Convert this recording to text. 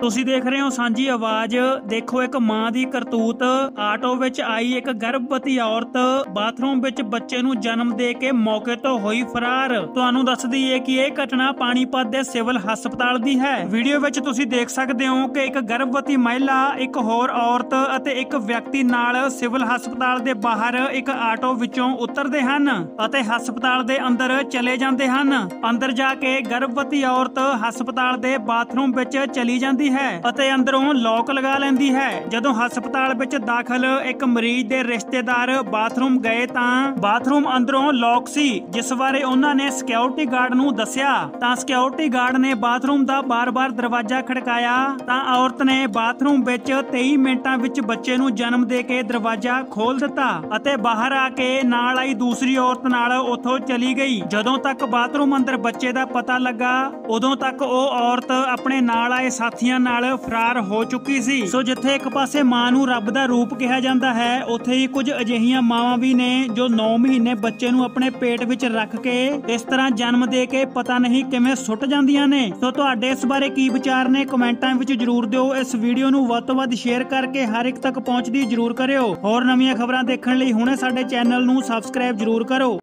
ਤੁਸੀਂ ਦੇਖ ਰਹੇ ਹੋ ਸਾਂਝੀ ਆਵਾਜ਼ ਦੇਖੋ ਇੱਕ ਮਾਂ ਦੀ ਕਰਤੂਤ ਆਟੋ ਵਿੱਚ ਆਈ ਇੱਕ ਗਰਭਵਤੀ ਔਰਤ ਬਾਥਰੂਮ ਵਿੱਚ ਬੱਚੇ ਨੂੰ ਜਨਮ ਦੇ ਕੇ ਮੌਕੇ ਤੋਂ ਹੋਈ ਫਰਾਰ ਤੁਹਾਨੂੰ ਦੱਸਦੀ ਹੈ ਕਿ ਇਹ ਘਟਨਾ ਪਾਣੀਪਤ ਦੇ ਸਿਵਲ ਹਸਪਤਾਲ ਦੀ ਹੈ ਵੀਡੀਓ ਵਿੱਚ ਤੁਸੀਂ ਦੇਖ ਸਕਦੇ ਹੋ ਕਿ ਇੱਕ ਗਰਭਵਤੀ ਮਹਿਲਾ ਇੱਕ ਹੋਰ ਔਰਤ ਅਤੇ ਇੱਕ ਵਿਅਕਤੀ ਨਾਲ ਸਿਵਲ ਹਸਪਤਾਲ ਦੇ ਬਾਹਰ ਇੱਕ ਆਟੋ ਵਿੱਚੋਂ ਉਤਰਦੇ ਹਨ ਅਤੇ ਹਸਪਤਾਲ ਦੇ ਅੰਦਰ ਚਲੇ ਜਾਂਦੇ ਹਨ ਅੰਦਰ ਜਾ ਕੇ ਗਰਭਵਤੀ ਔਰਤ ਹਸਪਤਾਲ ਦੇ ਬਾਥਰੂਮ ਵਿੱਚ ਚਲੀ ਜਾਂਦੀ ਲੈਂਦੀ ਹੈ ਅਤੇ ਅੰਦਰੋਂ ਲੌਕ ਲਗਾ ਲੈਂਦੀ ਹੈ ਜਦੋਂ ਹਸਪਤਾਲ ਵਿੱਚ ਦਾਖਲ ਇੱਕ ਮਰੀਜ਼ ਦੇ ਰਿਸ਼ਤੇਦਾਰ ਬਾਥਰੂਮ ਗਏ ਤਾਂ ਬਾਥਰੂਮ ਅੰਦਰੋਂ ਲੌਕ ਸੀ ਜਿਸ ਬਾਰੇ ਉਹਨਾਂ ਨੇ ਸਿਕਿਉਰਿਟੀ ਗਾਰਡ ਨੂੰ ਦੱਸਿਆ ਤਾਂ ਸਿਕਿਉਰਿਟੀ ਗਾਰਡ ਨੇ ਬਾਥਰੂਮ ਦਾ ਬਾਰ-ਬਾਰ ਦਰਵਾਜ਼ਾ ਖੜਕਾਇਆ ਤਾਂ ਔਰਤ ਨੇ ਬਾਥਰੂਮ ਵਿੱਚ 23 ਮਿੰਟਾਂ ਵਿੱਚ ਬੱਚੇ ਨੂੰ ਜਨਮ ਦੇ ਕੇ ਦਰਵਾਜ਼ਾ ਖੋਲ ਦਿੱਤਾ ਅਤੇ ਬਾਹਰ ਆ ਕੇ ਨਾਲ ਆਈ ਦੂਸਰੀ ਔਰਤ ਨਾਲ ਉੱਥੋਂ ਚਲੀ ਗਈ ਜਦੋਂ ਤੱਕ ਬਾਥਰੂਮ ਅੰਦਰ ਬੱਚੇ ਦਾ ਪਤਾ ਲੱਗਾ ਉਦੋਂ ਤੱਕ ਉਹ ਔਰਤ ਆਪਣੇ ਨਾਲ ਆਏ ਸਾਥੀਆਂ ਨਾਲ ਫਰਾਰ ਹੋ ਚੁੱਕੀ ਸੀ ਸੋ ਜਿੱਥੇ ਇੱਕ ਪਾਸੇ ਮਾਂ ਨੂੰ ਰੱਬ ਦਾ ਰੂਪ ਕਿਹਾ ਜਾਂਦਾ ਹੈ ਉੱਥੇ ਹੀ ਕੁਝ ਅਜਿਹੀਆਂ ਮਾਵਾਂ ਵੀ ਨੇ ਜੋ 9 ਮਹੀਨੇ ਬੱਚੇ ਨੂੰ ਆਪਣੇ ਪੇਟ ਵਿੱਚ ਰੱਖ ਕੇ ਇਸ ਤਰ੍ਹਾਂ ਜਨਮ ਦੇ ਕੇ ਪਤਾ ਨਹੀਂ ਕਿਵੇਂ ਸੁੱਟ ਜਾਂਦੀਆਂ ਨੇ ਸੋ ਤੁਹਾਡੇ ਇਸ ਬਾਰੇ ਕੀ ਵਿਚਾਰ ਨੇ ਕਮੈਂਟਾਂ ਵਿੱਚ ਜਰੂਰ ਦਿਓ ਇਸ ਵੀਡੀਓ ਨੂੰ ਵੱਧ ਤੋਂ ਵੱਧ ਸ਼ੇਅਰ ਕਰਕੇ ਹਰ ਇੱਕ ਤੱਕ ਪਹੁੰਚਦੀ ਜਰੂਰ ਕਰਿਓ ਹੋਰ ਨਵੀਆਂ ਖਬਰਾਂ ਦੇਖਣ ਲਈ ਹੁਣੇ ਸਾਡੇ ਚੈਨਲ ਨੂੰ ਸਬਸਕ੍ਰਾਈਬ ਜਰੂਰ ਕਰੋ